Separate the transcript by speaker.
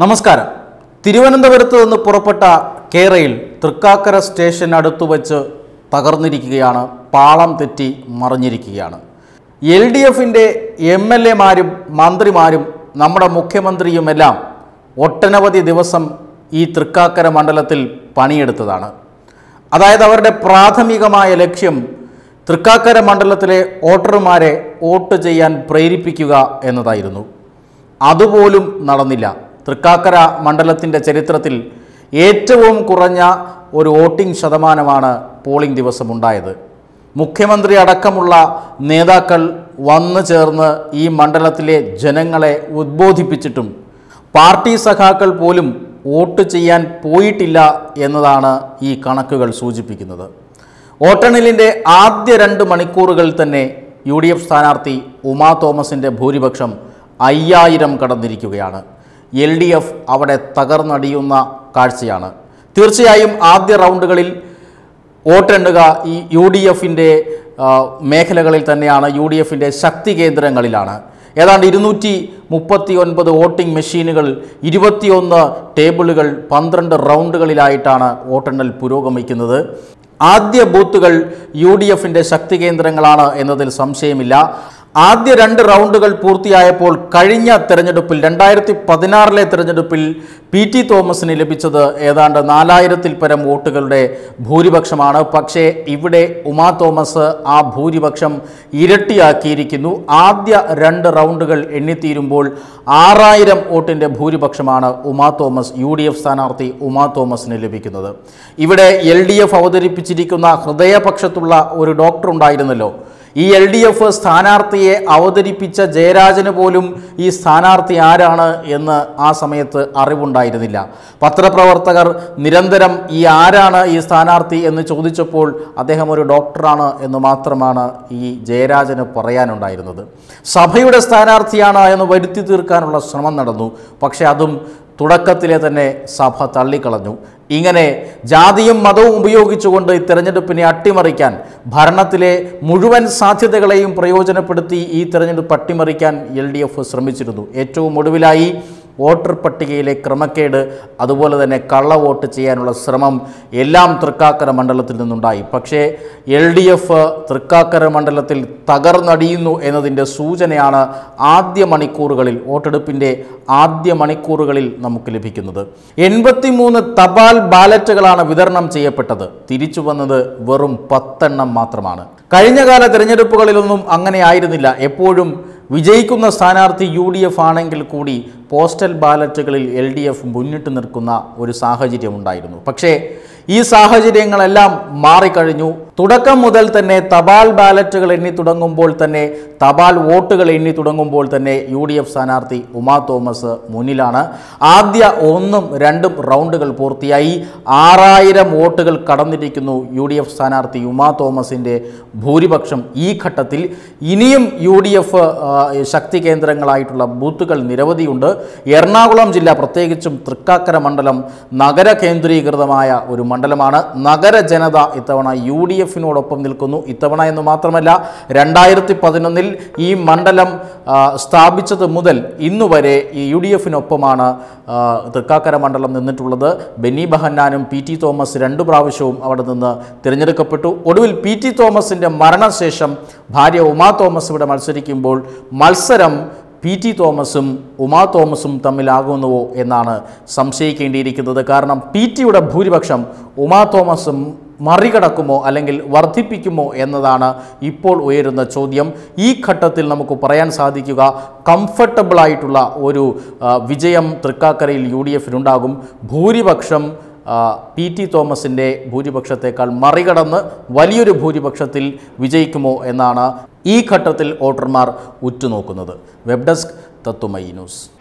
Speaker 1: നമസ്കാരം തിരുവനന്തപുരത്ത് നിന്ന് പുറപ്പെട്ട കേരയിൽ തൃക്കാക്കര സ്റ്റേഷൻ അടുത്തു വച്ച് തകർന്നിരിക്കുകയാണ് പാളം തെറ്റി മറിഞ്ഞിരിക്കുകയാണ് എൽ ഡി എഫിൻ്റെ എം എൽ എമാരും മന്ത്രിമാരും നമ്മുടെ മുഖ്യമന്ത്രിയുമെല്ലാം ഒട്ടനവധി ദിവസം ഈ തൃക്കാക്കര മണ്ഡലത്തിൽ പണിയെടുത്തതാണ് അതായത് അവരുടെ പ്രാഥമികമായ ലക്ഷ്യം തൃക്കാക്കര മണ്ഡലത്തിലെ വോട്ടർമാരെ വോട്ട് ചെയ്യാൻ പ്രേരിപ്പിക്കുക എന്നതായിരുന്നു അതുപോലും നടന്നില്ല തൃക്കാക്കര മണ്ഡലത്തിൻ്റെ ചരിത്രത്തിൽ ഏറ്റവും കുറഞ്ഞ ഒരു വോട്ടിംഗ് ശതമാനമാണ് പോളിംഗ് ദിവസമുണ്ടായത് മുഖ്യമന്ത്രി അടക്കമുള്ള നേതാക്കൾ വന്നു ചേർന്ന് ഈ മണ്ഡലത്തിലെ ജനങ്ങളെ ഉദ്ബോധിപ്പിച്ചിട്ടും പാർട്ടി സഖാക്കൾ പോലും വോട്ട് ചെയ്യാൻ പോയിട്ടില്ല എന്നതാണ് ഈ കണക്കുകൾ സൂചിപ്പിക്കുന്നത് വോട്ടെണ്ണലിൻ്റെ ആദ്യ രണ്ട് മണിക്കൂറുകളിൽ തന്നെ യു ഡി എഫ് സ്ഥാനാർത്ഥി ഉമാ തോമസിൻ്റെ ഭൂരിപക്ഷം അയ്യായിരം കടന്നിരിക്കുകയാണ് എൽ ഡി എഫ് അവിടെ തകർന്നടിയുന്ന കാഴ്ചയാണ് തീർച്ചയായും ആദ്യ റൗണ്ടുകളിൽ വോട്ടെണ്ണുക ഈ യു ഡി എഫിൻ്റെ മേഖലകളിൽ തന്നെയാണ് യു ഡി എഫിൻ്റെ ശക്തി കേന്ദ്രങ്ങളിലാണ് ഏതാണ്ട് ഇരുന്നൂറ്റി മുപ്പത്തി ഒൻപത് വോട്ടിംഗ് മെഷീനുകൾ ഇരുപത്തിയൊന്ന് ടേബിളുകൾ പന്ത്രണ്ട് റൗണ്ടുകളിലായിട്ടാണ് വോട്ടെണ്ണൽ പുരോഗമിക്കുന്നത് ആദ്യ ബൂത്തുകൾ യു ഡി എഫിൻ്റെ ശക്തി കേന്ദ്രങ്ങളാണ് എന്നതിൽ സംശയമില്ല ആദ്യ രണ്ട് റൗണ്ടുകൾ പൂർത്തിയായപ്പോൾ കഴിഞ്ഞ തെരഞ്ഞെടുപ്പിൽ രണ്ടായിരത്തി പതിനാറിലെ തെരഞ്ഞെടുപ്പിൽ പി ടി തോമസിന് ലഭിച്ചത് ഏതാണ്ട് നാലായിരത്തിൽ പരം വോട്ടുകളുടെ ഭൂരിപക്ഷമാണ് പക്ഷേ ഇവിടെ ഉമാ തോമസ് ആ ഭൂരിപക്ഷം ഇരട്ടിയാക്കിയിരിക്കുന്നു ആദ്യ രണ്ട് റൗണ്ടുകൾ എണ്ണിത്തീരുമ്പോൾ ആറായിരം വോട്ടിൻ്റെ ഭൂരിപക്ഷമാണ് Uma Thomas U D F സ്ഥാനാർത്ഥി ഉമാ തോമസിന് ലഭിക്കുന്നത് ഇവിടെ എൽ ഡി എഫ് അവതരിപ്പിച്ചിരിക്കുന്ന ഹൃദയപക്ഷത്തുള്ള ഒരു ഡോക്ടർ ഉണ്ടായിരുന്നല്ലോ ഈ എൽ ഡി എഫ് സ്ഥാനാർത്ഥിയെ അവതരിപ്പിച്ച ജയരാജന് പോലും ഈ സ്ഥാനാർത്ഥി ആരാണ് എന്ന് ആ സമയത്ത് അറിവുണ്ടായിരുന്നില്ല പത്രപ്രവർത്തകർ നിരന്തരം ഈ ആരാണ് ഈ സ്ഥാനാർത്ഥി എന്ന് ചോദിച്ചപ്പോൾ അദ്ദേഹം ഒരു ഡോക്ടറാണ് എന്ന് മാത്രമാണ് ഈ ജയരാജന് പറയാനുണ്ടായിരുന്നത് സഭയുടെ സ്ഥാനാർത്ഥിയാണ് എന്ന് വരുത്തി തീർക്കാനുള്ള ശ്രമം നടന്നു പക്ഷേ അതും തുടക്കത്തിലെ തന്നെ സഭ തള്ളിക്കളഞ്ഞു ഇങ്ങനെ ജാതിയും മതവും ഉപയോഗിച്ചുകൊണ്ട് തിരഞ്ഞെടുപ്പിനെ അട്ടിമറിക്കാൻ ഭരണത്തിലെ മുഴുവൻ സാധ്യതകളെയും പ്രയോജനപ്പെടുത്തി ഈ തിരഞ്ഞെടുപ്പ് അട്ടിമറിക്കാൻ എൽ ശ്രമിച്ചിരുന്നു ഏറ്റവും ഒടുവിലായി വോട്ടർ പട്ടികയിലെ ക്രമക്കേട് അതുപോലെ തന്നെ കള്ള വോട്ട് ചെയ്യാനുള്ള ശ്രമം എല്ലാം തൃക്കാക്കര മണ്ഡലത്തിൽ നിന്നുണ്ടായി പക്ഷേ എൽ ഡി എഫ് തൃക്കാക്കര മണ്ഡലത്തിൽ തകർന്നടിയുന്നു എന്നതിൻ്റെ സൂചനയാണ് ആദ്യ മണിക്കൂറുകളിൽ വോട്ടെടുപ്പിൻ്റെ ആദ്യ മണിക്കൂറുകളിൽ നമുക്ക് ലഭിക്കുന്നത് എൺപത്തിമൂന്ന് തപാൽ ബാലറ്റുകളാണ് വിതരണം ചെയ്യപ്പെട്ടത് തിരിച്ചു വന്നത് വെറും പത്തെണ്ണം മാത്രമാണ് കഴിഞ്ഞകാല തിരഞ്ഞെടുപ്പുകളിലൊന്നും അങ്ങനെ ആയിരുന്നില്ല എപ്പോഴും വിജയിക്കുന്ന സ്ഥാനാർത്ഥി യു ഡി എഫ് ആണെങ്കിൽ കൂടി പോസ്റ്റൽ ബാലറ്റുകളിൽ എൽ ഡി എഫ് മുന്നിട്ട് നിൽക്കുന്ന ഒരു സാഹചര്യമുണ്ടായിരുന്നു പക്ഷേ ഈ സാഹചര്യങ്ങളെല്ലാം മാറിക്കഴിഞ്ഞു തുടക്കം മുതൽ തന്നെ തപാൽ ബാലറ്റുകൾ എണ്ണി തുടങ്ങുമ്പോൾ തന്നെ തപാൽ വോട്ടുകൾ എണ്ണി തുടങ്ങുമ്പോൾ തന്നെ യു ഡി എഫ് സ്ഥാനാർത്ഥി ഉമാ തോമസ് മുന്നിലാണ് ആദ്യ ഒന്നും രണ്ടും റൗണ്ടുകൾ പൂർത്തിയായി ആറായിരം വോട്ടുകൾ കടന്നിരിക്കുന്നു യു ഡി എഫ് സ്ഥാനാർത്ഥി ഉമാ തോമസിൻ്റെ ഭൂരിപക്ഷം ഈ ഘട്ടത്തിൽ ഇനിയും യു ഡി എഫ് ശക്തി കേന്ദ്രങ്ങളായിട്ടുള്ള ബൂത്തുകൾ നിരവധിയുണ്ട് എറണാകുളം ജില്ല പ്രത്യേകിച്ചും തൃക്കാക്കര മണ്ഡലം നഗര കേന്ദ്രീകൃതമായ ഒരു മണ്ഡലം മണ്ഡലമാണ് നഗര ജനത ഇത്തവണ യു ഡി എഫിനോടൊപ്പം നിൽക്കുന്നു ഇത്തവണ എന്ന് മാത്രമല്ല രണ്ടായിരത്തി പതിനൊന്നിൽ ഈ മണ്ഡലം സ്ഥാപിച്ചത് മുതൽ ഇന്നു വരെ ഈ യു ഡി എഫിനൊപ്പമാണ് തൃക്കാക്കര മണ്ഡലം നിന്നിട്ടുള്ളത് ബെന്നി ബഹന്നാനും പി ടി തോമസ് രണ്ടു പ്രാവശ്യവും അവിടെ നിന്ന് തിരഞ്ഞെടുക്കപ്പെട്ടു ഒടുവിൽ പി ടി തോമസിൻ്റെ മരണശേഷം ഭാര്യ ഉമാ തോമസ് ഇവിടെ മത്സരിക്കുമ്പോൾ മത്സരം പി ടി തോമസും ഉമാ തോമസും തമ്മിലാകുന്നുവോ എന്നാണ് സംശയിക്കേണ്ടിയിരിക്കുന്നത് കാരണം പി ടിയുടെ ഭൂരിപക്ഷം ഉമാ തോമസും മറികടക്കുമോ അല്ലെങ്കിൽ വർദ്ധിപ്പിക്കുമോ എന്നതാണ് ഇപ്പോൾ ഉയരുന്ന ചോദ്യം ഈ ഘട്ടത്തിൽ നമുക്ക് പറയാൻ സാധിക്കുക കംഫർട്ടബിളായിട്ടുള്ള ഒരു വിജയം തൃക്കാക്കരയിൽ യു ഡി എഫിനുണ്ടാകും ഭൂരിപക്ഷം പി ടി തോമസിൻ്റെ ഭൂരിപക്ഷത്തേക്കാൾ മറികടന്ന് വലിയൊരു ഭൂരിപക്ഷത്തിൽ വിജയിക്കുമോ എന്നാണ് ഈ ഘട്ടത്തിൽ വോട്ടർമാർ ഉറ്റുനോക്കുന്നത് വെബ് ഡെസ്ക് തത്തുമൈ ന്യൂസ്